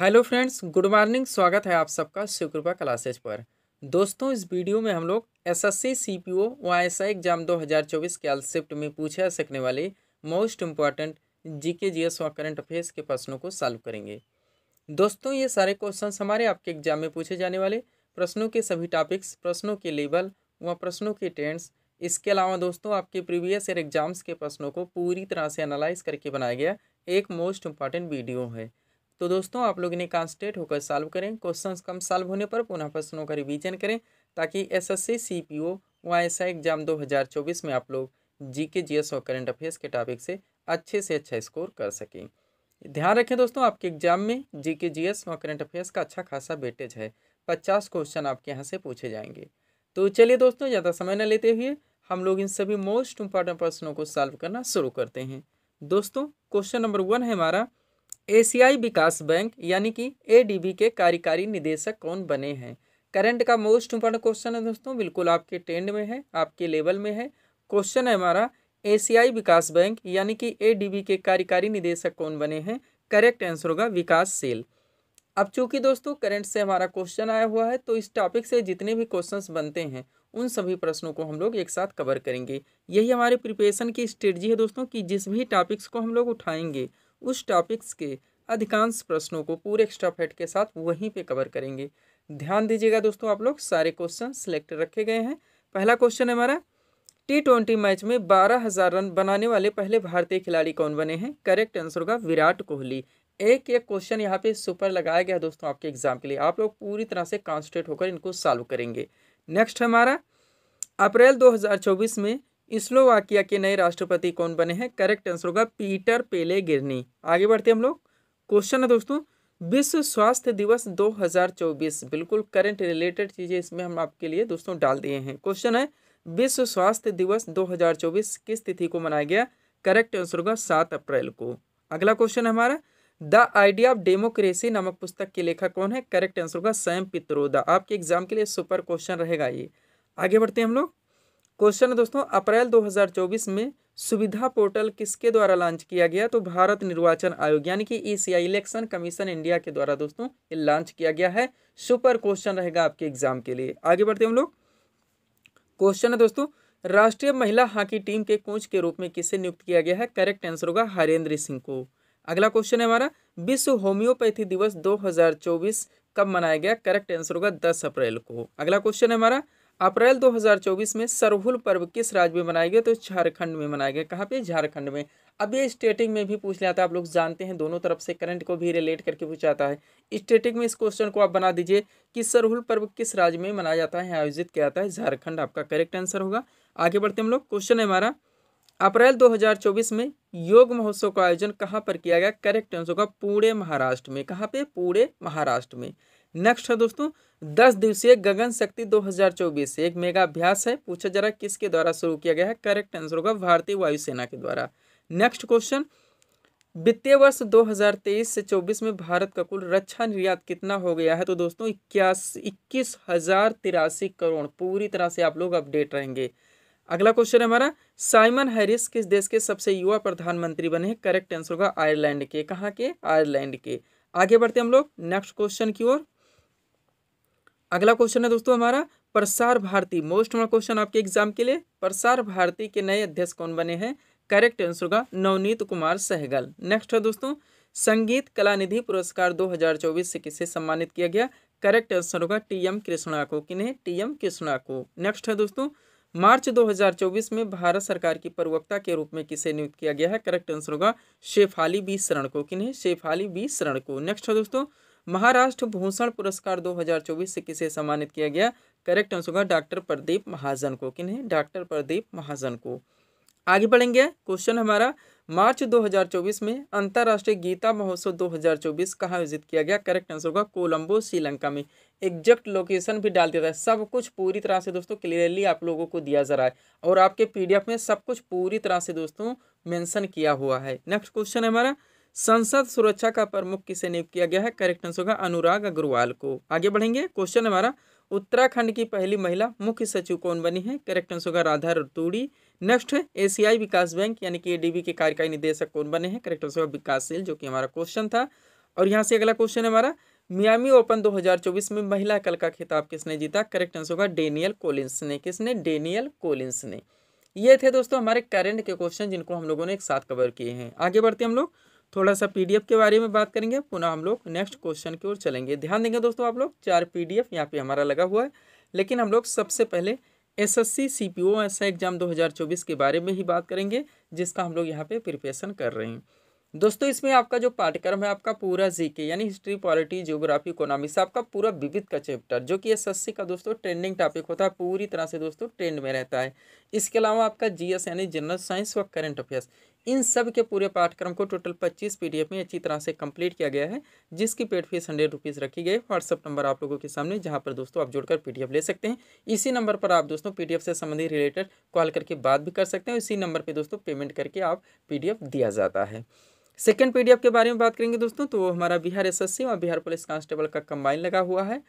hello friends good morning स्वागत है आप सबका शिवकृपा क्लासेज पर दोस्तों इस वीडियो में हम लोग एसएससी सीपीओ वाईएसआई एग्जाम 2024 के शिफ्ट में पूछे जा सकने वाले मोस्ट इम्पॉर्टेंट जीके जीएस व करंट अफेयर्स के प्रश्नों को सॉल्व करेंगे दोस्तों ये सारे क्वेश्चन हमारे आपके एग्जाम में पूछे जाने वाले प्रश्नों के सभी टॉपिक्स प्रश्नों के लेवल व प्रश्नों के ट्रेंड्स इसके अलावा दोस्तों आपके प्रीवियस ईयर एग्जाम्स के प्रश्नों को पूरी तरह से एनालाइज करके बनाया गया एक मोस्ट इम्पॉर्टेंट वीडियो है तो दोस्तों आप लोग इन्हें कॉन्स्टेंट होकर सॉल्व करें क्वेश्चंस कम सॉल्व होने पर पुनः प्रश्नों का रिवीजन करें ताकि एसएससी सीपीओ वाईएसआई एग्जाम 2024 में आप लोग जीके जीएस और करंट अफेयर्स के टॉपिक से अच्छे से अच्छा स्कोर कर सकें ध्यान रखें दोस्तों आपके एग्जाम में जी एस और करंट अफेयर्स का अच्छा खासा बेटेज है पचास क्वेश्चन आपके यहाँ से पूछे जाएंगे तो चलिए दोस्तों ज़्यादा समय न लेते हुए हम लोग इन सभी मोस्ट इम्पॉर्टेंट प्रश्नों को सॉल्व करना शुरू करते हैं दोस्तों क्वेश्चन नंबर वन है हमारा एशियाई विकास बैंक यानी कि एडीबी के कार्यकारी निदेशक कौन बने हैं करंट का मोस्ट इंपॉर्टेंट क्वेश्चन है दोस्तों बिल्कुल आपके टेंड में है आपके लेवल में है क्वेश्चन है हमारा एशियाई विकास बैंक यानी कि एडीबी के कार्यकारी निदेशक कौन बने हैं करेक्ट आंसर होगा विकास सेल अब चूंकि दोस्तों करंट से हमारा क्वेश्चन आया हुआ है तो इस टॉपिक से जितने भी क्वेश्चंस बनते हैं उन सभी प्रश्नों को हम लोग एक साथ कवर करेंगे यही हमारे प्रिपरेशन की स्ट्रेटजी है दोस्तों कि जिस भी टॉपिक्स को हम लोग उठाएंगे उस टॉपिक्स के अधिकांश प्रश्नों को पूरे एक्स्ट्रा फैट के साथ वहीं पे कवर करेंगे ध्यान दीजिएगा दोस्तों आप लोग सारे क्वेश्चन सिलेक्ट रखे गए हैं पहला क्वेश्चन है हमारा टी ट्वेंटी मैच में बारह हज़ार रन बनाने वाले पहले भारतीय खिलाड़ी कौन बने हैं करेक्ट आंसर होगा विराट कोहली एक एक क्वेश्चन यहाँ पे सुपर लगाया गया दोस्तों आपके एग्जाम के लिए आप लोग पूरी तरह से कॉन्सट्रेट होकर इनको सॉल्व करेंगे नेक्स्ट हमारा अप्रैल दो में स्लोवाकिया के नए राष्ट्रपति कौन बने हैं करेक्ट आंसर होगा पीटर पेले गिरनी आगे बढ़ते हम लोग क्वेश्चन है दोस्तों विश्व स्वास्थ्य दिवस 2024 बिल्कुल करंट रिलेटेड चीज़ें इसमें हम आपके लिए दोस्तों डाल दिए हैं क्वेश्चन है विश्व स्वास्थ्य दिवस 2024 किस तिथि को मनाया गया करेक्ट आंसर होगा सात अप्रैल को अगला क्वेश्चन हमारा द आइडिया ऑफ डेमोक्रेसी नामक पुस्तक के लेखक कौन है करेक्ट आंसर होगा सैम पित्रोदा आपके एग्जाम के लिए सुपर क्वेश्चन रहेगा ये आगे बढ़ते हैं हम लोग क्वेश्चन है दोस्तों अप्रैल 2024 में सुविधा पोर्टल किसके द्वारा लॉन्च किया गया तो भारत निर्वाचन आयोग यानी कि सी इलेक्शन कमीशन इंडिया के द्वारा दोस्तों ये लॉन्च किया गया है सुपर क्वेश्चन रहेगा आपके एग्जाम के लिए आगे बढ़ते हम लोग क्वेश्चन है दोस्तों राष्ट्रीय महिला हॉकी टीम के कोच के रूप में किसे नियुक्त किया गया है करेक्ट आंसर होगा हरेंद्र सिंह को अगला क्वेश्चन है हमारा विश्व होम्योपैथी दिवस 2024 कब मनाया गया करेक्ट आंसर होगा 10 अप्रैल को अगला क्वेश्चन है हमारा अप्रैल 2024 में सरहुल पर्व किस राज्य में मनाया गया तो झारखंड में मनाया गया कहाँ पे झारखंड में अब ये स्टेटिंग में भी पूछ लिया था आप लोग जानते हैं दोनों तरफ से करंट को भी रिलेट करके पूछा जाता है स्टेटिंग में इस क्वेश्चन को आप बना दीजिए कि सरहुल पर्व किस राज्य में मनाया जाता है आयोजित किया जाता है झारखंड आपका करेक्ट आंसर होगा आगे बढ़ते हम लोग क्वेश्चन है हमारा अप्रैल 2024 में योग महोत्सव का आयोजन कहाँ पर किया गया करेक्ट आंसर होगा पूरे महाराष्ट्र में कहाँ पे पूरे महाराष्ट्र में नेक्स्ट है दोस्तों दस दिवसीय गगन शक्ति 2024 एक मेगा अभ्यास है पूछा जरा किसके द्वारा शुरू किया गया है करेक्ट आंसर होगा भारतीय वायुसेना के द्वारा नेक्स्ट क्वेश्चन वित्तीय वर्ष 2023 से 24 में भारत का कुल रक्षा निर्यात कितना हो गया है तो दोस्तों इक्यासी इक्कीस हजार तिरासी करोड़ पूरी तरह से आप लोग अपडेट रहेंगे अगला क्वेश्चन है हमारा साइमन हैरिस किस देश के सबसे युवा प्रधानमंत्री बने करेक्ट आंसर होगा आयरलैंड के कहाँ के आयरलैंड के आगे बढ़ते हम लोग नेक्स्ट क्वेश्चन की ओर अगला क्वेश्चन है दोस्तों हमारा Prasar Bharati most more question आपके एग्जाम के लिए प्रसार भारती के नए अध्यक्ष कौन बने हैं करेक्ट आंसर होगा नवनीत कुमार सहगल नेक्स्ट है दोस्तों संगीत कला निधि पुरस्कार 2024 से किसे सम्मानित किया गया करेक्ट आंसर होगा टी एम कृष्णा को किन्हें टी एम कृष्णा को नेक्स्ट है दोस्तों मार्च 2024 में भारत सरकार की प्रवक्ता के रूप में किसे नियुक्त किया गया है करेक्ट आंसर होगा शेफाली बी शरण को किन्हें शेफाली बी शरण को नेक्स्ट है दोस्तों महाराष्ट्र भूषण पुरस्कार 2024 से किसे सम्मानित किया गया करेक्ट आंसर होगा डॉक्टर प्रदीप महाजन को नहीं डॉक्टर प्रदीप महाजन को आगे बढ़ेंगे क्वेश्चन हमारा मार्च 2024 में अंतर्राष्ट्रीय गीता महोत्सव 2024 कहाँ आयोजित किया गया करेक्ट आंसर होगा कोलंबो श्रीलंका में एग्जैक्ट लोकेशन भी डाल दिया था सब कुछ पूरी तरह से दोस्तों क्लियरली आप लोगों को दिया जा रहा है और आपके पीडीएफ में सब कुछ पूरी तरह से दोस्तों मेंशन किया हुआ है नेक्स्ट क्वेश्चन है हमारा संसद सुरक्षा का प्रमुख किसे नियुक्त किया गया है करेक्ट आंसर होगा अनुराग अग्रवाल को आगे बढ़ेंगे क्वेश्चन हमारा उत्तराखंड की पहली महिला मुख्य सचिव कौन बनी है करेक्ट आंसर होगा राधा रतूड़ी नेक्स्ट है एशियाई विकास बैंक यानी कि एडीबी के कार्यकारी निदेशक कौन बने हैं करेक्ट आंसर होगा विकासशील जो कि हमारा क्वेश्चन था और यहाँ से अगला क्वेश्चन हमारा मियामी ओपन 2024 में महिला कल का खिताब किसने जीता करेक्ट आंसर होगा डेनियल कोलिंस ने किसने डेनियल कोलिंस ने ये थे दोस्तों हमारे करेंट के क्वेश्चन जिनको हम लोगों ने एक साथ कवर किए हैं आगे बढ़ते हम लोग थोड़ा सा पीडीएफ के बारे में बात करेंगे पुनः हम लोग नेक्स्ट क्वेश्चन की ओर चलेंगे ध्यान देंगे दोस्तों आप लोग चार पीडीएफ डी यहाँ हमारा लगा हुआ है लेकिन हम लोग सबसे पहले S S C C P O ऐसा एग्जाम 2024 के बारे में ही बात करेंगे जिसका हम लोग यहाँ पे प्रिपरेशन कर रहे हैं दोस्तों इसमें आपका जो पाठ्यक्रम है आपका पूरा जी के यानी हिस्ट्री पॉलिटी जियोग्राफी इकोनॉमिक्स आपका पूरा विविध का चैप्टर जो कि एस एस का दोस्तों ट्रेंडिंग टॉपिक होता है पूरी तरह से दोस्तों ट्रेंड में रहता है इसके अलावा आपका जी एस यानी जनरल साइंस व करेंट अफेयर्स इन सब के पूरे पाठ्यक्रम को टोटल 25 पीडीएफ में अच्छी तरह से कंप्लीट किया गया है जिसकी पेड फीस हंड्रेड रुपीज़ रखी गई व्हाट्सअप नंबर आप लोगों के सामने जहां पर दोस्तों आप जोड़कर पीडीएफ ले सकते हैं इसी नंबर पर आप दोस्तों पीडीएफ से संबंधित रिलेटेड कॉल करके बात भी कर सकते हैं इसी नंबर पर दोस्तों पेमेंट करके आप पी दिया जाता है सेकेंड पी के बारे में बात करेंगे दोस्तों तो हमारा बिहार एस और बिहार पुलिस कांस्टेबल का कंबाइन लगा हुआ है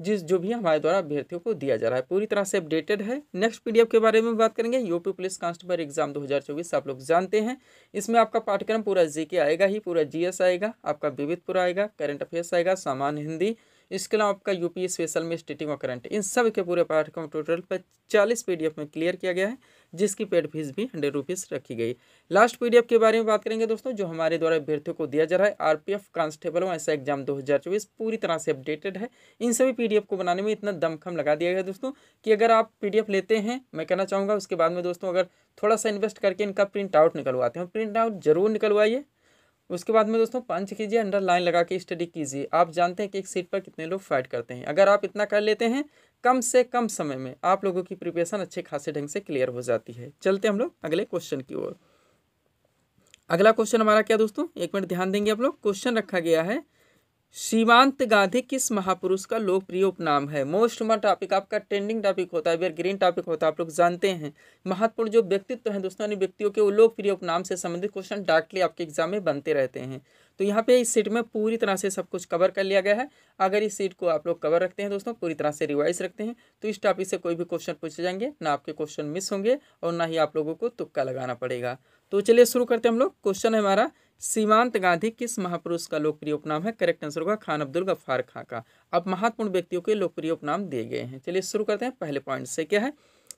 जिस जो भी हमारे द्वारा अभ्यर्थियों को दिया जा रहा है पूरी तरह से अपडेटेड है नेक्स्ट पीडीएफ के बारे में बात करेंगे यूपी पुलिस कांस्टेबल एग्जाम 2024 आप लोग जानते हैं इसमें आपका पाठ्यक्रम पूरा जी के आएगा ही पूरा जीएस आएगा आपका विविध पूरा आएगा करंट अफेयर्स आएगा सामान्य हिंदी इसके अलावा आपका यूपी स्पेशल में स्टेटिंग और करंट इन सब के पूरे पाठ्यक्रम टोटल पर चालीस पी में क्लियर किया गया है जिसकी पेड फीस भी हंड्रेड रुपीज़ रखी गई लास्ट पी के बारे में बात करेंगे दोस्तों जो हमारे द्वारा अभ्यर्थियों को दिया जा रहा है आर एफ कांस्टेबल और ऐसा एग्जाम 2024 पूरी तरह से अपडेटेड है इन सभी पी को बनाने में इतना दमखम लगा दिया गया दोस्तों कि अगर आप पी लेते हैं मैं कहना चाहूँगा उसके बाद में दोस्तों अगर थोड़ा सा इन्वेस्ट करके इनका प्रिंट आउट निकलवाते हैं प्रिंट आउट जरूर निकलवाइए उसके बाद में दोस्तों पंच कीजिए अंडर लाइन लगा के स्टडी कीजिए आप जानते हैं कि एक सीट पर कितने लोग फाइट करते हैं अगर आप इतना कर लेते हैं कम से कम समय में आप लोगों की प्रिपरेशन अच्छे खासे ढंग से क्लियर हो जाती है चलते हम लोग अगले क्वेश्चन की ओर अगला क्वेश्चन हमारा क्या दोस्तों एक मिनट ध्यान देंगे आप लोग क्वेश्चन रखा गया है सीमांत गांधी किस महापुरुष का लोकप्रिय उपनाम है मोस्ट मा टॉपिक आपका ट्रेंडिंग टॉपिक होता है ग्रीन टॉपिक होता है आप लोग जानते हैं महत्वपूर्ण जो व्यक्तित्व तो हिंदुस्तानी व्यक्तियों के वो लोकप्रिय उपनाम से संबंधित क्वेश्चन डायरेक्टली आपके एग्जाम में बनते रहते हैं तो यहाँ पे इस सीट में पूरी तरह से सब कुछ कवर कर लिया गया है अगर इस सीट को आप लोग कवर रखते हैं दोस्तों पूरी तरह से रिवाइज रखते हैं तो इस टॉपिक से कोई भी क्वेश्चन पूछे जाएंगे ना आपके क्वेश्चन मिस होंगे और ना ही आप लोगों को तुक्का लगाना पड़ेगा तो चलिए शुरू करते हैं हम लोग क्वेश्चन है हमारा सीमांत गांधी किस महापुरुष का लोकप्रिय उपनाम है करेक्ट आंसर होगा खान अब्दुल गफ्फार खां का अब महत्वपूर्ण व्यक्तियों के लोकप्रिय उपनाम दिए गए हैं चलिए शुरू करते हैं पहले पॉइंट से क्या है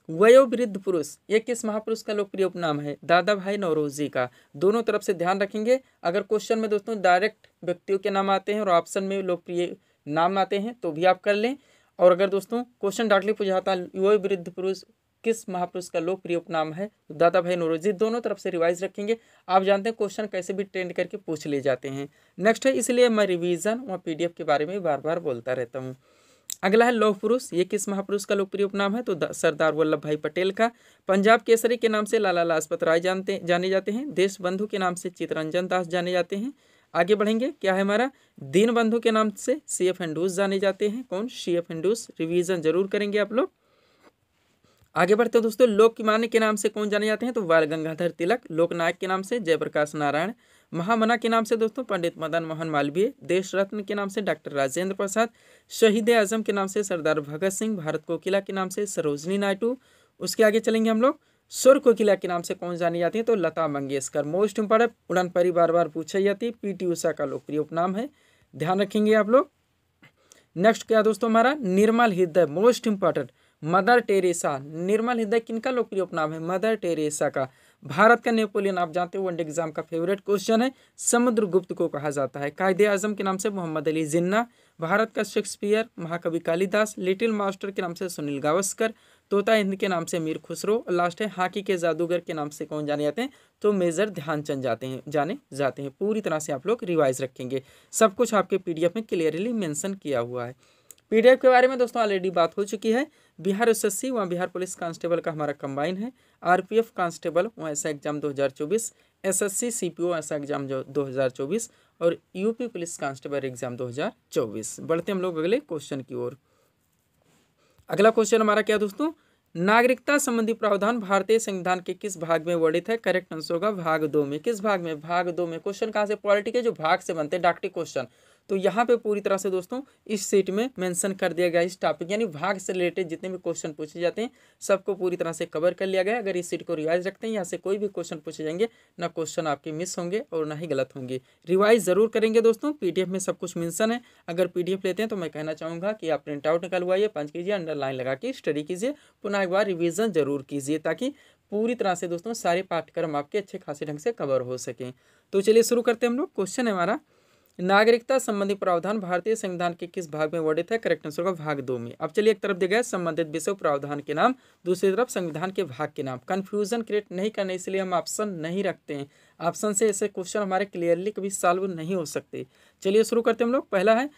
वयोवृद्ध पुरुष ये किस महापुरुष का लोकप्रिय उपनाम है दादा भाई नवरोजी का दोनों तरफ से ध्यान रखेंगे अगर क्वेश्चन में दोस्तों डायरेक्ट व्यक्तियों के नाम आते हैं और ऑप्शन में लोकप्रिय नाम आते हैं तो भी आप कर लें और अगर दोस्तों क्वेश्चन डायरेक्टली पूछा जाता है वयोवृद्ध पुरुष किस महापुरुष का लोकप्रिय उपनाम है तो दादा भाई नोरोजी दोनों तरफ से रिवाइज रखेंगे आप जानते हैं क्वेश्चन कैसे भी ट्रेंड करके पूछ ले जाते हैं नेक्स्ट है इसलिए मैं रिविजन व पी के बारे में बार बार बोलता रहता हूँ अगला है लोह पुरुष ये किस महापुरुष का लोकप्रिय उपनाम है तो सरदार वल्लभ भाई पटेल का पंजाब केसरी के नाम से लाला लाजपत राय जानते जाने जाते हैं देश बंधु के नाम से चितरंजन दास जाने जाते हैं आगे बढ़ेंगे क्या है हमारा दीन बंधु के नाम से सी एफ हिंडूस जाने जाते हैं कौन सी एफ हिंडूस रिविजन जरूर करेंगे आप लोग आगे बढ़ते हैं दोस्तों लोक मान्य के नाम से कौन जाने जाते हैं तो बाल गंगाधर तिलक लोकनायक के नाम से जयप्रकाश नारायण महामना के नाम से दोस्तों पंडित मदन मोहन मालवीय देश रत्न के नाम से डॉक्टर राजेंद्र प्रसाद शहीद आजम के नाम से सरदार भगत सिंह भारत कोकिला के नाम से सरोजनी नायडू उसके आगे चलेंगे हम लोग स्वर कोकिला के नाम से कौन जानी जाती है तो लता मंगेशकर मोस्ट इम्पोर्टेंट उड़न परी बार बार पूछी जाती है पीटी उषा का लोकप्रिय उपनाम है ध्यान रखेंगे आप लोग नेक्स्ट क्या दोस्तों हमारा Nirmal Hriday most important Mother Teresa Nirmal Hriday का लोकप्रिय उपनाम है मदर टेरेसा का भारत का नेपोलियन आप जानते हो वनडे एग्जाम का फेवरेट क्वेश्चन है समुद्रगुप्त को कहा जाता है कायदे आजम के नाम से मोहम्मद अली जिन्ना भारत का शेक्सपियर महाकवि कालिदास लिटिल मास्टर के नाम से सुनील गावस्कर तोता हिंद के नाम से मीर खुसरो लास्ट है हॉकी के जादूगर के नाम से कौन जाने जाते हैं तो मेजर ध्यानचंद जाते हैं जाने जाते हैं पूरी तरह से आप लोग रिवाइज रखेंगे सब कुछ आपके पीडीएफ में क्लियरली मेंशन किया हुआ है पीडीएफ के बारे में दोस्तों ऑलरेडी बात हो चुकी है बिहार एस वहाँ बिहार पुलिस कांस्टेबल का हमारा कंबाइन है आरपीएफ कांस्टेबल वहाँ ऐसा एग्जाम 2024 एसएससी सीपीओ ऐसा एग्जाम जो 2024 और यूपी पुलिस कांस्टेबल एग्जाम 2024 बढ़ते हम लोग अगले क्वेश्चन की ओर अगला क्वेश्चन हमारा क्या दोस्तों नागरिकता संबंधी प्रावधान भारतीय संविधान के किस भाग में वर्णित है करेक्ट आंसर होगा भाग दो में किस भाग में भाग दो में क्वेश्चन कहाँ से पॉलिटी के जो भाग से बनते हैं डाक्टिक क्वेश्चन तो यहाँ पे पूरी तरह से दोस्तों इस सीट में मेंशन कर दिया गया इस टॉपिक यानी भाग से रिलेटेड जितने भी क्वेश्चन पूछे जाते हैं सबको पूरी तरह से कवर कर लिया गया अगर इस सीट को रिवाइज रखते हैं यहाँ से कोई भी क्वेश्चन पूछे जाएंगे ना क्वेश्चन आपके मिस होंगे और ना ही गलत होंगे रिवाइज ज़रूर करेंगे दोस्तों पी में सब कुछ मैंसन है अगर पी लेते हैं तो मैं कहना चाहूँगा कि आप प्रिंट आउट निकलवाइए पंच कीजिए अंडरलाइन लगा के स्टडी कीजिए पुनः एक बार रिविज़न जरूर कीजिए ताकि पूरी तरह से दोस्तों सारे पाठ्यक्रम आपके अच्छे खासे ढंग से कवर हो सकें तो चलिए शुरू करते हैं हम लोग क्वेश्चन है हमारा नागरिकता संबंधी प्रावधान भारतीय संविधान के किस भाग में वर्णित है करेक्ट आंसर होगा भाग दो में अब चलिए एक तरफ दिया संबंधित विषय प्रावधान के नाम दूसरी तरफ संविधान के भाग के नाम कन्फ्यूजन क्रिएट नहीं करने इसलिए हम ऑप्शन नहीं रखते हैं ऑप्शन से ऐसे क्वेश्चन हमारे क्लियरली कभी सॉल्व नहीं हो सकते चलिए शुरू करते हम लोग पहला है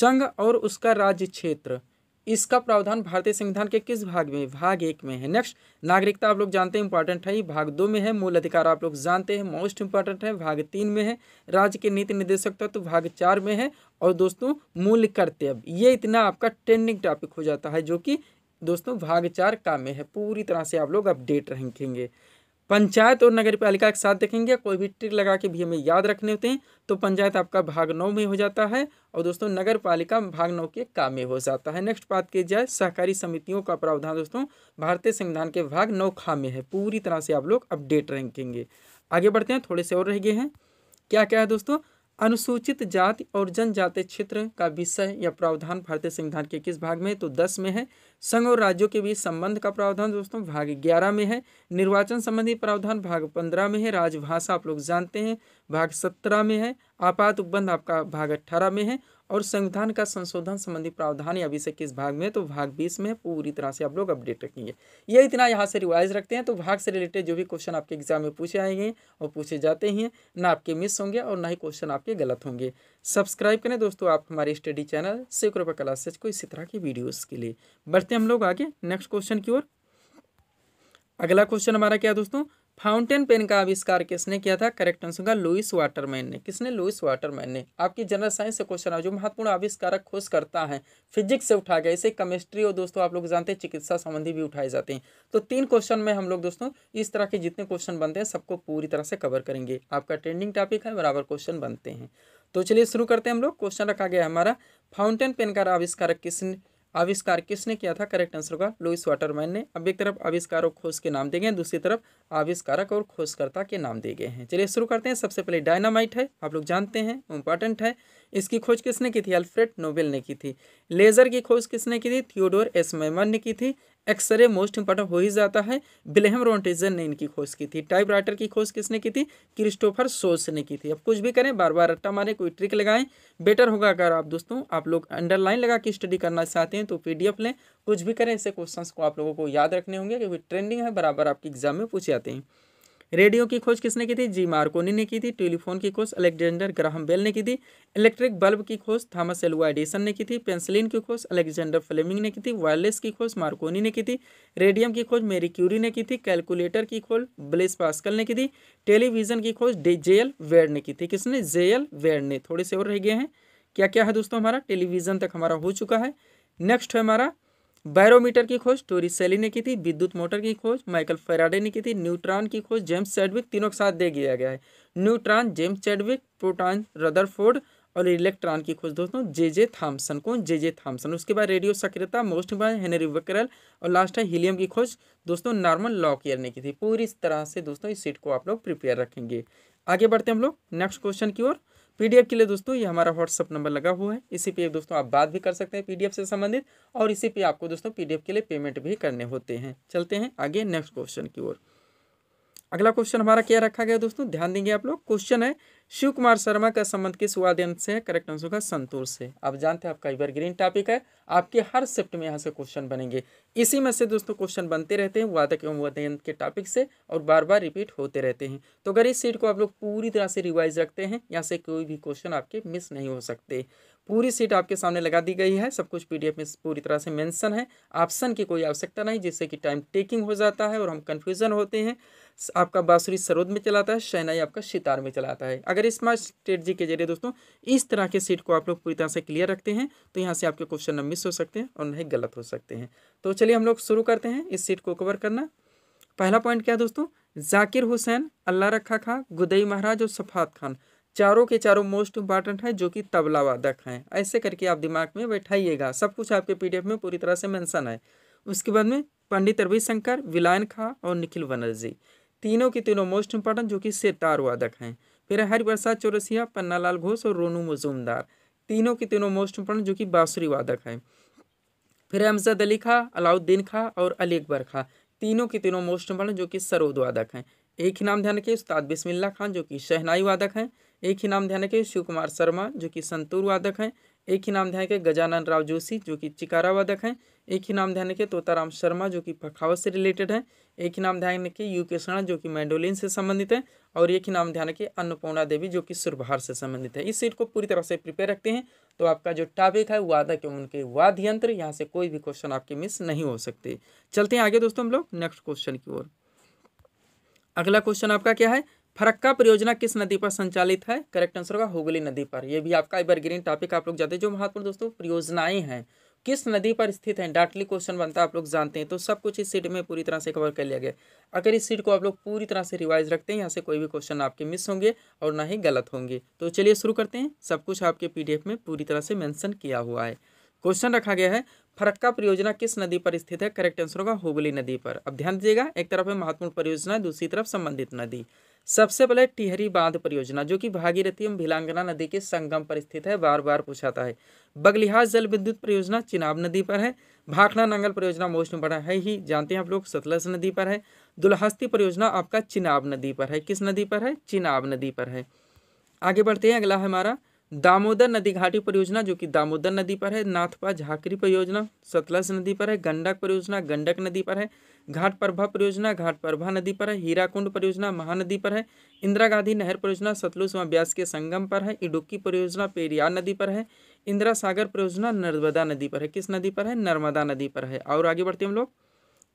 संघ और उसका राज्य क्षेत्र इसका प्रावधान भारतीय संविधान के किस भाग में भाग एक में है नेक्स्ट नागरिकता आप लोग जानते हैं इंपॉर्टेंट है भाग दो में है मूल अधिकार आप लोग जानते हैं मोस्ट इंपॉर्टेंट है भाग तीन में है राज्य के नीति निर्देशक तत्व तो भाग चार में है और दोस्तों मूल कर्तव्य ये इतना आपका ट्रेंडिंग टॉपिक हो जाता है जो कि दोस्तों भाग चार का में है पूरी तरह से आप लोग अपडेट रहेंगे पंचायत और नगर पालिका के साथ देखेंगे कोई भी ट्रिक लगा के भी हमें याद रखने होते हैं तो पंचायत आपका भाग नौ में हो जाता है और दोस्तों नगर पालिका भाग नौ के काम में हो जाता है नेक्स्ट बात की जाए सहकारी समितियों का प्रावधान दोस्तों भारतीय संविधान के भाग नौ खा में है पूरी तरह से आप लोग अपडेट रखेंगे आगे बढ़ते हैं थोड़े से और रह गए हैं क्या क्या है दोस्तों अनुसूचित जाति और जनजाति क्षेत्र का विषय या प्रावधान भारतीय संविधान के किस भाग में है तो दस में है संघ और राज्यों के बीच संबंध का प्रावधान दोस्तों भाग ग्यारह में है निर्वाचन संबंधी प्रावधान भाग पंद्रह में है राजभाषा आप लोग जानते हैं भाग सत्रह में है आपात उपबंध आपका भाग अट्ठारह में है और संविधान का संशोधन संबंधी प्रावधान या विषय किस भाग में तो भाग बीस में पूरी तरह से आप लोग अपडेट रखेंगे ये इतना यहाँ से रिवाइज रखते हैं तो भाग से रिलेटेड जो भी क्वेश्चन आपके एग्जाम में पूछे आएंगे और पूछे जाते हैं ना आपके मिस होंगे और ना ही क्वेश्चन आपके गलत होंगे सब्सक्राइब करें दोस्तों आप हमारे स्टडी चैनल सेक्रोपा क्लासेज को इसी तरह की वीडियोज़ के लिए बढ़ते हम लोग आगे नेक्स्ट क्वेश्चन की ओर अगला क्वेश्चन हमारा क्या दोस्तों फाउंटेन पेन का आविष्कार किसने किया था करेक्ट आंसर होगा लुइस वाटरमैन ने किसने लुइस वाटरमैन ने आपकी जनरल साइंस से क्वेश्चन है जो महत्वपूर्ण आविष्कारक खोज करता है फिजिक्स से उठा गया इसे केमिस्ट्री और दोस्तों आप लोग जानते हैं चिकित्सा संबंधी भी उठाए जाते हैं तो तीन क्वेश्चन में हम लोग दोस्तों इस तरह के जितने क्वेश्चन बनते हैं सबको पूरी तरह से कवर करेंगे आपका ट्रेंडिंग टॉपिक है बराबर क्वेश्चन बनते हैं तो चलिए शुरू करते हैं हम लोग क्वेश्चन रखा गया हमारा फाउंटेन पेन का आविष्कारक किसने आविष्कार किसने किया था करेक्ट आंसर होगा लुइस वाटरमैन ने अब एक तरफ आविष्कार और खोज के नाम दिए गए दूसरी तरफ आविष्कारक और खोजकर्ता के नाम दिए गए हैं चलिए शुरू करते हैं सबसे पहले डायनामाइट है आप लोग जानते हैं इंपॉर्टेंट है इसकी खोज किसने की थी अल्फ्रेड नोबेल ने की थी लेजर की खोज किसने की थी थियोडोर एस मेमन ने की थी एक्सरे मोस्ट इंपॉर्टेंट हो ही जाता है बिलहम रोन्टेजन ने इनकी खोज की थी टाइप राइटर की खोज किसने की थी क्रिस्टोफर सोस ने की थी अब कुछ भी करें बार बार रट्टा मारें कोई ट्रिक लगाएं बेटर होगा अगर आप दोस्तों आप लोग अंडरलाइन लगा के स्टडी करना चाहते हैं तो पीडीएफ लें कुछ भी करें ऐसे क्वेश्चन को आप लोगों को याद रखने होंगे क्योंकि ट्रेंडिंग है बराबर आपके एग्जाम में पूछ जाते हैं रेडियो की खोज किसने की थी जी मार्कोनी ने की थी टेलीफोन की खोज अलेक्जेंडर ग्राहम बेल ने की थी इलेक्ट्रिक बल्ब की खोज थॉमस एलुआ एडिसन ने की थी पेंसिलिन की खोज अलेक्जेंडर फ्लेमिंग ने की थी वायरलेस की खोज मार्कोनी ने की थी रेडियम की खोज मेरी क्यूरी ने की थी कैलकुलेटर की खोज ब्लेस पास्कल ने की थी टेलीविजन की खोज जे एल वेड ने की थी किसने जे एल वेड ने थोड़े से और रह गए हैं क्या क्या है दोस्तों हमारा टेलीविजन तक हमारा हो चुका है नेक्स्ट है हमारा बैरोमीटर की खोज टोरी सेली ने की थी विद्युत मोटर की खोज माइकल फेराडे ने की थी न्यूट्रॉन की खोज जेम्स चैडविक तीनों के साथ दे दिया गया है neutron James Chadwick proton Rutherford और इलेक्ट्रॉन की खोज दोस्तों जे जे थाम्सन कौन जे जे थाम्सन उसके बाद रेडियो सक्रियता मोस्ट इम्पॉर्टेंट हेनरी वकरल और लास्ट है हीलियम की खोज दोस्तों नॉर्मल लॉकियर ने की थी पूरी तरह से दोस्तों इस सीट को आप लोग प्रिपेयर रखेंगे आगे बढ़ते हैं हम लोग नेक्स्ट क्वेश्चन की ओर पीडीएफ के लिए दोस्तों ये हमारा व्हाट्सअप नंबर लगा हुआ है इसी पे दोस्तों आप बात भी कर सकते हैं पीडीएफ से संबंधित और इसी पे आपको दोस्तों पीडीएफ के लिए पेमेंट भी करने होते हैं चलते हैं आगे नेक्स्ट क्वेश्चन की ओर अगला क्वेश्चन हमारा क्या रखा गया दोस्तों ध्यान देंगे आप लोग क्वेश्चन है शिव कुमार शर्मा का संबंध किस वाद्य यंत्र से है करेक्ट आंसर होगा संतूर से आप जानते हैं आपका इवर ग्रीन टॉपिक है आपके हर शिफ्ट में यहाँ से क्वेश्चन बनेंगे इसी में से दोस्तों क्वेश्चन बनते रहते हैं वादक एवं वाद्य यंत्र के टॉपिक से और बार बार रिपीट होते रहते हैं तो अगर इस सीट को आप लोग पूरी तरह से रिवाइज रखते हैं यहाँ से कोई भी क्वेश्चन आपके मिस नहीं हो सकते पूरी सीट आपके सामने लगा दी गई है सब कुछ पीडीएफ में पूरी तरह से मेंशन है ऑप्शन की कोई आवश्यकता नहीं जिससे कि टाइम टेकिंग हो जाता है और हम कन्फ्यूज़न होते हैं आपका बाँसुरी सरोद में चलाता है शहनाई आपका सितार में चलाता है अगर स्मार्ट स्ट्रेटजी के जरिए दोस्तों इस तरह के सीट को आप लोग पूरी तरह से क्लियर रखते हैं तो यहाँ से आपके क्वेश्चन न मिस हो सकते हैं और नहीं गलत हो सकते हैं तो चलिए हम लोग शुरू करते हैं इस सीट को कवर करना पहला पॉइंट क्या है दोस्तों जाकिर हुसैन अल्लाह रखा खां गुदई महाराज और सफात खान चारों के चारों मोस्ट इंपॉर्टेंट है जो कि तबला वादक हैं ऐसे करके आप दिमाग में बैठाइएगा सब कुछ आपके पीडीएफ में पूरी तरह से मेंशन है उसके बाद में पंडित रविशंकर विलायन खां और निखिल बनर्जी तीनों के तीनों मोस्ट इंपॉर्टेंट जो कि सितार वादक हैं फिर हरिप्रसाद चौरसिया पन्नालाल घोष और रोनू मजूमदार तीनों के तीनों मोस्ट इंपॉर्टेंट जो कि बाँसुरी वादक हैं फिर अमजद अली खां अलाउद्दीन खां और अली अकबर खां तीनों के तीनों मोस्ट इंपॉर्टेंट जो कि सरोद वादक हैं एक ही नाम ध्यान रखिए उस्ताद बिस्मिल्ला खान जो कि शहनाई वादक हैं एक ही नाम ध्यान रखें शिव कुमार शर्मा जो कि संतूर वादक हैं एक ही नाम ध्यान रखें गजानन राव जोशी जो कि चिकारा वादक हैं एक ही नाम ध्यान रखें तोताराम शर्मा जो कि पखावत से रिलेटेड हैं एक ही नाम ध्यान रखें यू के शरण जो कि मैंडोलिन से संबंधित है और एक ही नाम ध्यान रखें अन्नपूर्णा देवी जो कि सुरभार से संबंधित है इस सीट को पूरी तरह से प्रिपेयर रखते हैं तो आपका जो टॉपिक है वादक एवं उनके वाद यंत्र यहाँ से कोई भी क्वेश्चन आपके मिस नहीं हो सकते चलते हैं आगे दोस्तों हम लोग नेक्स्ट क्वेश्चन की ओर अगला क्वेश्चन आपका क्या है फरक्का परियोजना किस नदी पर संचालित है करेक्ट आंसर होगा हुगली नदी पर यह भी आपका एवरग्रीन टॉपिक आप लोग जानते हैं जो महत्वपूर्ण दोस्तों परियोजनाएं हैं किस नदी पर स्थित है डाटली क्वेश्चन बनता है आप लोग जानते हैं तो सब कुछ इस सीट में पूरी तरह से कवर कर लिया गया अगर इस सीट को आप लोग पूरी तरह से रिवाइज रखते हैं यहाँ से कोई भी क्वेश्चन आपके मिस होंगे और ना ही गलत होंगे तो चलिए शुरू करते हैं सब कुछ आपके पीडीएफ में पूरी तरह से मैंशन किया हुआ है क्वेश्चन रखा गया है फरक्का परियोजना किस नदी पर स्थित है करेक्ट आंसर होगा हुगली नदी पर अब ध्यान दीजिएगा एक तरफ है महत्वपूर्ण परियोजना दूसरी तरफ संबंधित नदी सबसे पहले टिहरी बांध परियोजना जो कि भागीरथी एवं भिलांगना नदी के संगम पर स्थित है बार बार पूछाता है बगलिहास जल विद्युत परियोजना चिनाब नदी पर है भाखड़ा नंगल परियोजना मोस्ट बड़ा है ही जानते हैं आप लोग सतलज नदी पर है दुल्हस्ती परियोजना आपका चिनाब नदी पर है किस नदी पर है चिनाब नदी पर है आगे बढ़ते हैं अगला है हमारा दामोदर नदी घाटी परियोजना जो कि दामोदर नदी पर है नाथपा झाकरी परियोजना सतलज नदी पर है गंडक परियोजना गंडक नदी पर है घाट प्रभा परियोजना घाट प्रभा नदी पर है हीराकुंड परियोजना महानदी पर है इंदिरा गांधी नहर परियोजना सतलुज व ब्यास के संगम पर है इडुक्की परियोजना पेरियार नदी पर है इंदिरा सागर परियोजना नर्मदा नदी पर है किस नदी पर है नर्मदा नदी पर है और आगे बढ़ते हम लोग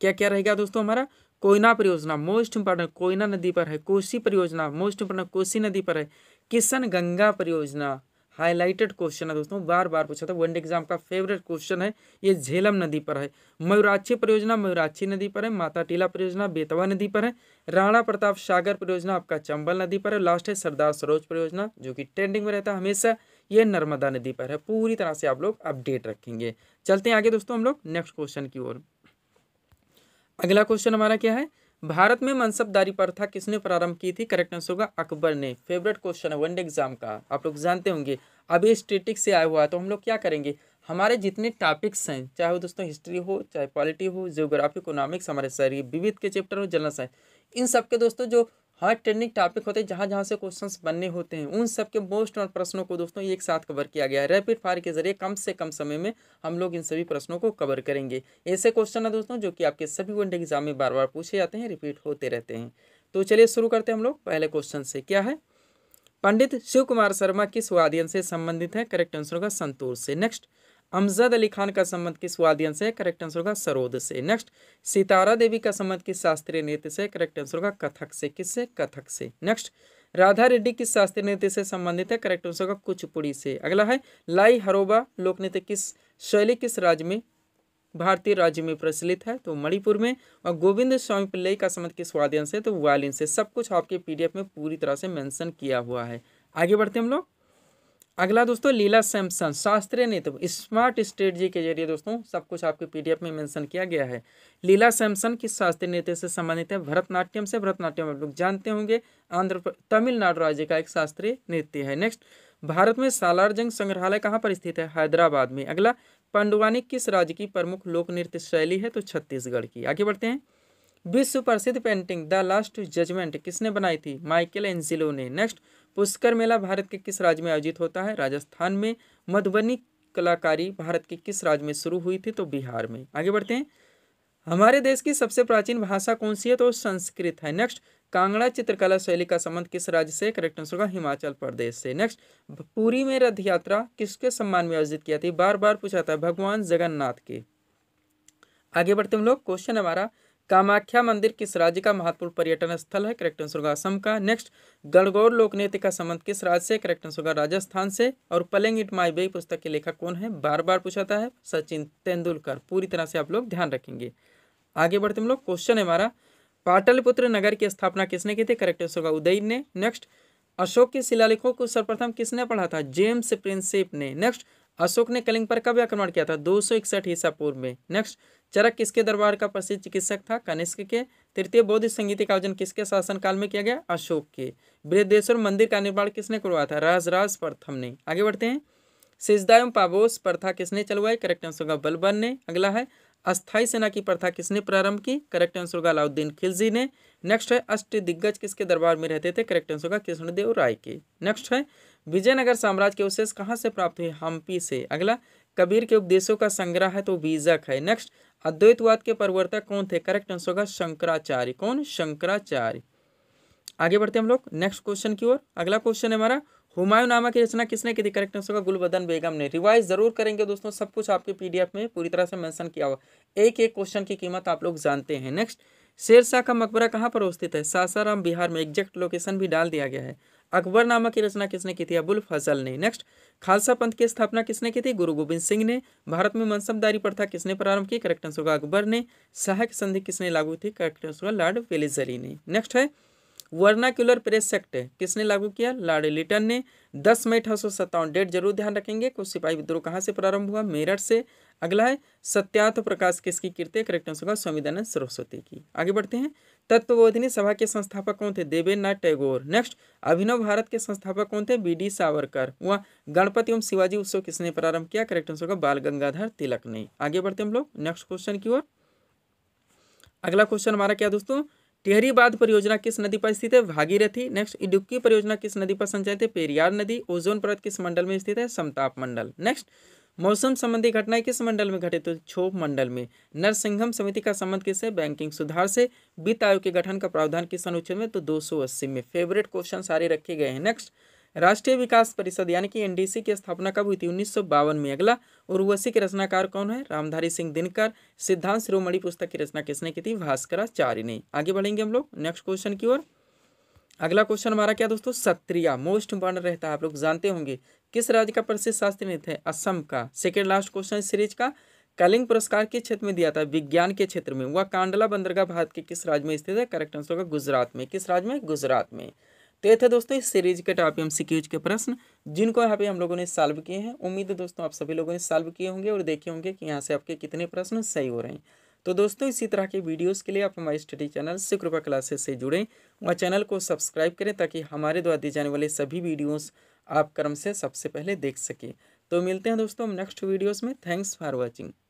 क्या क्या रहेगा दोस्तों हमारा कोयना परियोजना मोस्ट इंपॉर्टेंट कोयना नदी पर है कोसी परियोजना मोस्ट इंपॉर्टेंट कोसी नदी पर है किशन गंगा परियोजना हाईलाइटेड क्वेश्चन है दोस्तों बार बार पूछा था वनडे एग्जाम का फेवरेट क्वेश्चन है ये झेलम नदी पर है मयूराक्षी परियोजना मयूराक्षी नदी पर है माता टीला परियोजना बेतवा नदी पर है राणा प्रताप सागर परियोजना आपका चंबल नदी पर है लास्ट है सरदार सरोज परियोजना जो कि ट्रेंडिंग में रहता है हमेशा ये नर्मदा नदी पर है पूरी तरह से आप लोग अपडेट रखेंगे चलते हैं आगे दोस्तों हम लोग नेक्स्ट क्वेश्चन की ओर अगला क्वेश्चन हमारा क्या है भारत में मनसबदारी प्रथा किसने प्रारंभ की थी करेक्ट आंसर होगा अकबर ने फेवरेट क्वेश्चन है वनडे एग्जाम का आप लोग जानते होंगे अभी स्टेटिक से आया हुआ है तो हम लोग क्या करेंगे हमारे जितने टॉपिक्स हैं चाहे वो दोस्तों हिस्ट्री हो चाहे पॉलिटी हो जियोग्राफी इकोनॉमिक्स हमारे शरीर विविध के चैप्टर हो जनरल साइंस इन सब के दोस्तों जो हर ट्रेनिंग टॉपिक होते हैं जहाँ जहाँ से क्वेश्चंस बनने होते हैं उन सब के मोस्ट और प्रश्नों को दोस्तों एक साथ कवर किया गया है रैपिड फायर के जरिए कम से कम समय में हम लोग इन सभी प्रश्नों को कवर करेंगे ऐसे क्वेश्चन है दोस्तों जो कि आपके सभी वनडे एग्जाम में बार बार पूछे जाते हैं रिपीट होते रहते हैं तो चलिए शुरू करते हैं हम लोग पहले क्वेश्चन से क्या है पंडित शिव कुमार शर्मा किस वाद्यन से संबंधित है करेक्ट आंसर होगा संतोष से नेक्स्ट अमजद अली खान का संबंध किस वाद्यन से करेक्ट आंसर होगा सरोद से नेक्स्ट सितारा देवी का संबंध किस शास्त्रीय नृत्य से करेक्ट आंसर होगा कथक से किससे कथक से नेक्स्ट राधा रेड्डी किस शास्त्रीय नृत्य से संबंधित है करेक्ट आंसर होगा कुचपुड़ी से अगला है लाई हरोबा लोक नृत्य किस शैली किस राज्य में भारतीय राज्य में प्रचलित है तो मणिपुर में और गोविंद स्वामी पिल्ले का संबंध किस वाद्यन से तो वायलिन से सब कुछ आपके पीडीएफ में पूरी तरह से मेंशन किया हुआ है आगे बढ़ते हम लोग अगला दोस्तों लीला सैमसन शास्त्रीय नेतृत्व स्मार्ट स्ट्रेटजी के जरिए दोस्तों सब कुछ आपके पीडीएफ में मेंशन किया गया है लीला सैमसन किस शास्त्रीय नेतृत्व से संबंधित है भरतनाट्यम से भरतनाट्यम आप लोग जानते होंगे आंध्र तमिलनाडु राज्य का एक शास्त्रीय नृत्य है नेक्स्ट भारत में सालारजंग संग्रहालय कहाँ पर स्थित है हैदराबाद में अगला पंडवानी किस राज्य की प्रमुख लोक नृत्य शैली है तो छत्तीसगढ़ की आगे बढ़ते हैं विश्व प्रसिद्ध पेंटिंग द लास्ट जजमेंट किसने बनाई थी माइकल एंजिलो ने नेक्स्ट पुष्कर मेला भारत के किस राज्य में आयोजित होता है राजस्थान में मधुबनी कलाकारी भारत के किस राज्य में शुरू हुई थी तो बिहार में आगे बढ़ते हैं हमारे देश की सबसे प्राचीन भाषा कौन सी है तो संस्कृत है नेक्स्ट कांगड़ा चित्रकला शैली का संबंध किस राज्य से करेक्ट आंसर होगा हिमाचल प्रदेश से नेक्स्ट पुरी में रथ यात्रा किसके सम्मान में आयोजित किया थी बार बार पूछा था भगवान जगन्नाथ के आगे बढ़ते हम लोग क्वेश्चन हमारा कामाख्या मंदिर किस राज्य का महत्वपूर्ण पर्यटन स्थल है करेक्ट आंसर होगा असम का नेक्स्ट गणगौर लोकनृत्य का संबंध किस राज्य से करेक्ट आंसर होगा राजस्थान से और पलेंग इट माई बे पुस्तक के लेखक कौन है बार बार पूछाता है सचिन तेंदुलकर पूरी तरह से आप लोग ध्यान रखेंगे आगे बढ़ते हम लोग क्वेश्चन है हमारा पाटलिपुत्र नगर की स्थापना किसने की थी करेक्ट आंसर होगा उदय ने नेक्स्ट अशोक के शिलालेखों को सर्वप्रथम किसने पढ़ा था जेम्स प्रिंसेप ने नेक्स्ट अशोक ने कलिंग पर कब आक्रमण किया था दो सौ इकसठ ईसा पूर्व में नेक्स्ट चरक किसके दरबार का प्रसिद्ध चिकित्सक था कनिष्क के तृतीय बौद्ध संगीत का आयोजन किसके शासनकाल में किया गया अशोक के बृहदेश्वर मंदिर का निर्माण किसने करवाया था राजराज प्रथम ने आगे बढ़ते हैं सिजदा एवं पाबोस प्रथा किसने चलवाई करेक्ट आंसर होगा बलबन ने अगला है अस्थाई सेना की प्रथा किसने प्रारंभ की करेक्ट आंसर होगा अलाउद्दीन खिलजी ने नेक्स्ट है अष्ट दिग्गज किसके दरबार में रहते थे करेक्ट आंसर होगा कृष्णदेव राय के नेक्स्ट है विजयनगर साम्राज्य के अवशेष कहाँ से प्राप्त हुए हम्पी से अगला कबीर के उपदेशों का संग्रह है तो बीजक है नेक्स्ट अद्वैतवाद के प्रवर्तक कौन थे करेक्ट आंसर होगा शंकराचार्य कौन शंकराचार्य आगे बढ़ते हम लोग नेक्स्ट क्वेश्चन की ओर अगला क्वेश्चन है हमारा हुमायूं नामा की रचना किसने की थी करेक्ट आंसर होगा गुलबदन बेगम ने रिवाइज जरूर करेंगे दोस्तों सब कुछ आपके पीडीएफ में पूरी तरह से मैंशन किया हुआ एक एक क्वेश्चन की कीमत आप लोग जानते हैं नेक्स्ट शेरशाह का मकबरा कहाँ पर अवस्थित है सासाराम बिहार में एग्जैक्ट लोकेशन भी डाल दिया गया है अकबर नामक की रचना किसने की थी अबुल फजल ने नेक्स्ट खालसा पंथ की स्थापना किसने की थी गुरु गोविंद सिंह ने भारत में मनसबदारी प्रथा किसने प्रारंभ की करेक्ट आंसर होगा अकबर ने सहायक संधि किसने लागू थी करेक्ट आंसर होगा लॉर्ड वेलिजरी ने नेक्स्ट है वर्नाक्यूलर प्रेस एक्ट किसने लागू किया लॉर्ड लिटन ने दस मई अठारह डेट जरूर ध्यान रखेंगे कुछ सिपाही विद्रोह कहाँ से प्रारंभ हुआ मेरठ से अगला है सत्यार्थ प्रकाश किसकी कीर्ति करेक्ट आंसर होगा स्वामी दयानंद सरस्वती की आगे बढ़ते हैं तत्वबोधिनी सभा के संस्थापक कौन थे देवेन्द्रनाथ टैगोर नेक्स्ट अभिनव भारत के संस्थापक कौन थे बी डी सावरकर वह गणपति एवं शिवाजी उत्सव किसने प्रारंभ किया करेक्ट आंसर होगा बाल गंगाधर तिलक ने आगे बढ़ते हम लोग नेक्स्ट क्वेश्चन की ओर अगला क्वेश्चन हमारा क्या दोस्तों टिहरी बांध परियोजना किस नदी पर स्थित है भागीरथी नेक्स्ट इडुक्की परियोजना किस नदी पर संचालित है पेरियार नदी ओजोन पर्वत किस मंडल में स्थित है समताप मंडल नेक्स्ट मौसम संबंधी घटनाएं किस मंडल में घटित तो क्षोभ मंडल में नरसिंहम समिति का संबंध किससे बैंकिंग सुधार से वित्त आयोग के गठन का प्रावधान किस अनुच्छेद में तो 280 में फेवरेट क्वेश्चन सारे रखे गए हैं नेक्स्ट राष्ट्रीय विकास परिषद यानी कि एनडीसी की स्थापना कब हुई थी उन्नीस में अगला उर्वशी के रचनाकार कौन है रामधारी सिंह दिनकर सिद्धांत शिरोमणि पुस्तक की रचना किसने की थी भास्कराचार्य ने आगे बढ़ेंगे हम लोग नेक्स्ट क्वेश्चन की ओर अगला क्वेश्चन हमारा क्या दोस्तों सत्रिया मोस्ट इंपॉर्टेंट रहता है आप लोग जानते होंगे किस राज्य का प्रसिद्ध शास्त्रीय है असम का सेकेंड लास्ट क्वेश्चन सीरीज का कलिंग पुरस्कार किस क्षेत्र में दिया था विज्ञान के क्षेत्र में वह कांडला बंदरगाह भारत के किस राज्य में स्थित है करेक्ट आंसर होगा गुजरात में किस राज्य में गुजरात में तो ये थे दोस्तों इस सीरीज के टॉप एम के प्रश्न जिनको यहाँ पे हम लोगों ने सॉल्व किए हैं उम्मीद है दोस्तों आप सभी लोगों ने सॉल्व किए होंगे और देखे होंगे कि यहाँ से आपके कितने प्रश्न सही हो रहे हैं तो दोस्तों इसी तरह के वीडियोस के लिए आप हमारे स्टडी चैनल से कृपा क्लासेस से जुड़ें वह चैनल को सब्सक्राइब करें ताकि हमारे द्वारा दिए जाने वाले सभी वीडियोस आप क्रम से सबसे पहले देख सकें तो मिलते हैं दोस्तों हम नेक्स्ट वीडियोज़ में थैंक्स फॉर वॉचिंग